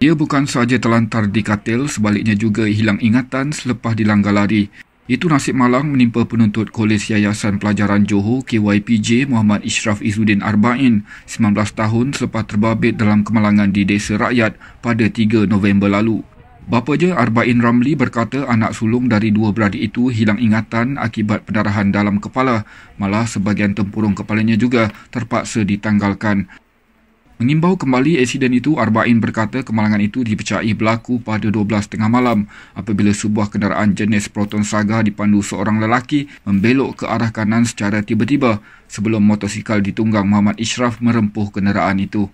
Ia bukan sahaja terlantar di katil, sebaliknya juga hilang ingatan selepas dilanggar lari. Itu nasib malang menimpa penuntut Kolej Yayasan Pelajaran Johor KYPJ Muhammad Ishraf Izzuddin Arba'in 19 tahun selepas terbabit dalam kemalangan di Desa Rakyat pada 3 November lalu. Bapanya Arba'in Ramli berkata anak sulung dari dua beradik itu hilang ingatan akibat pendarahan dalam kepala malah sebahagian tempurung kepalanya juga terpaksa ditanggalkan. Mengimbau kembali insiden itu, Arba'in berkata kemalangan itu dipercayai berlaku pada 12 tengah malam apabila sebuah kenderaan jenis Proton Saga dipandu seorang lelaki membelok ke arah kanan secara tiba-tiba sebelum motosikal ditunggang Muhammad Ishraf merempuh kenderaan itu.